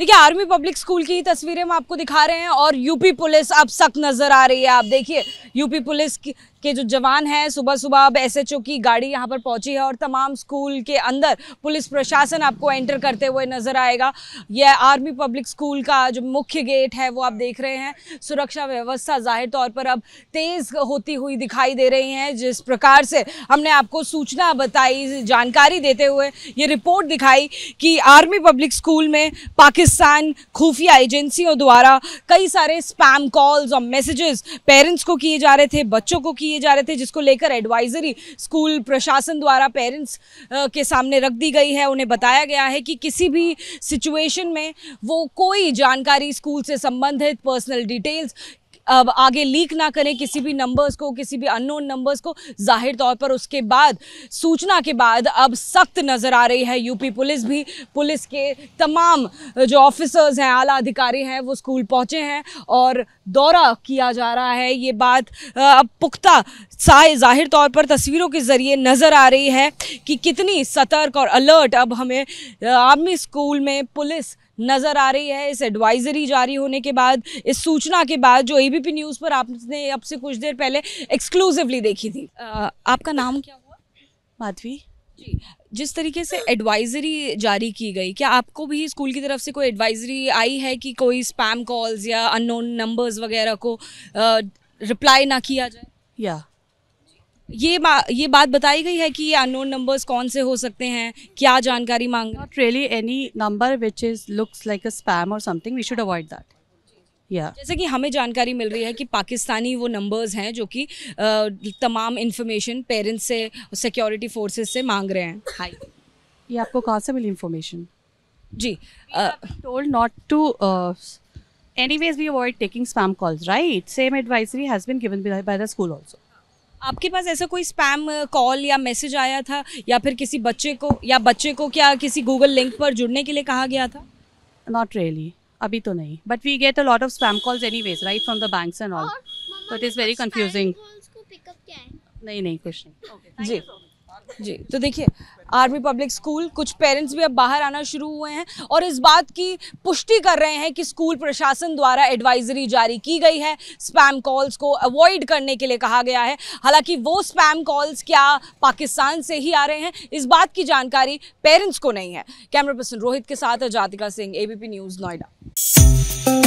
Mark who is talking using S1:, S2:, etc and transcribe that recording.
S1: देखिए army public school की तस्वीरें हम आपको दिखा रहे हैं और यूपी पुलिस अब सख्त नजर आ रही है आप देखिए यूपी पुलिस के जो जवान हैं सुबह सुबह अब एसएचओ की गाड़ी यहाँ पर पहुँची है और तमाम स्कूल के अंदर पुलिस प्रशासन आपको एंटर करते हुए नजर आएगा यह आर्मी पब्लिक स्कूल का जो मुख्य गेट है वो आप देख रहे हैं सुरक्षा व्यवस्था जाहिर तौर पर अब तेज़ होती हुई दिखाई दे रही हैं जिस प्रकार से हमने आपको सूचना बताई जानकारी देते हुए ये रिपोर्ट दिखाई कि आर्मी पब्लिक स्कूल में पाकिस्तान खुफिया एजेंसियों द्वारा कई सारे स्पैम कॉल्स और मैसेजेस पेरेंट्स को किए जा जा रहे थे बच्चों को किए जा रहे थे जिसको लेकर एडवाइजरी स्कूल प्रशासन द्वारा पेरेंट्स के सामने रख दी गई है उन्हें बताया गया है कि किसी भी सिचुएशन में वो कोई जानकारी स्कूल से संबंधित पर्सनल डिटेल्स अब आगे लीक ना करें किसी भी नंबर्स को किसी भी अननोन नंबर्स को जाहिर तौर पर उसके बाद सूचना के बाद अब सख्त नज़र आ रही है यूपी पुलिस भी पुलिस के तमाम जो ऑफिसर्स हैं आला अधिकारी हैं वो स्कूल पहुँचे हैं और दौरा किया जा रहा है ये बात अब पुख्ता साय जाहिर तौर पर तस्वीरों के ज़रिए नज़र आ रही है कि कितनी सतर्क और अलर्ट अब हमें आर्मी स्कूल में पुलिस नज़र आ रही है इस एडवाइजरी जारी होने के बाद इस सूचना के बाद जो एबीपी न्यूज़ पर आपने अब से कुछ देर पहले एक्सक्लूसिवली देखी थी आ, आपका नाम क्या हुआ माधवी जी जिस तरीके से एडवाइजरी जारी की गई क्या आपको भी स्कूल की तरफ से कोई एडवाइजरी आई है कि कोई स्पैम कॉल्स या अननोन नंबर्स वगैरह को रिप्लाई ना किया जाए या yeah. ये बा, ये बात बताई गई है कि ये अननोन नंबर्स कौन से हो सकते हैं क्या जानकारी मांग not really any number which is looks
S2: like a spam और something we should avoid that या
S1: जैसे कि हमें जानकारी मिल रही है कि पाकिस्तानी वो नंबर्स हैं जो कि तमाम इन्फॉर्मेशन पेरेंट्स से सिक्योरिटी फोर्सेस से मांग रहे हैं हाई
S2: ये आपको कहाँ से मिली इंफॉर्मेशन जी told not to ways we avoid taking spam calls right same advisory has been given by the school also
S1: आपके पास ऐसा कोई स्पैम कॉल या मैसेज आया था या फिर किसी बच्चे को या बच्चे को क्या किसी गूगल लिंक पर जुड़ने के लिए कहा गया था
S2: नॉट रियली really. अभी तो नहीं but we get a lot of spam calls anyways right from the bank and all
S1: it is very confusing नहीं नहीं कुछ नहीं okay, जी जी तो देखिए आर्मी पब्लिक स्कूल कुछ पेरेंट्स भी अब बाहर आना शुरू हुए हैं और इस बात की पुष्टि कर रहे हैं कि स्कूल प्रशासन द्वारा एडवाइजरी जारी की गई है स्पैम कॉल्स को अवॉइड करने के लिए कहा गया है हालांकि वो स्पैम कॉल्स क्या पाकिस्तान से ही आ रहे हैं इस बात की जानकारी पेरेंट्स को नहीं है कैमरा पर्सन रोहित के साथ जातिका सिंह एबीपी न्यूज़ नोएडा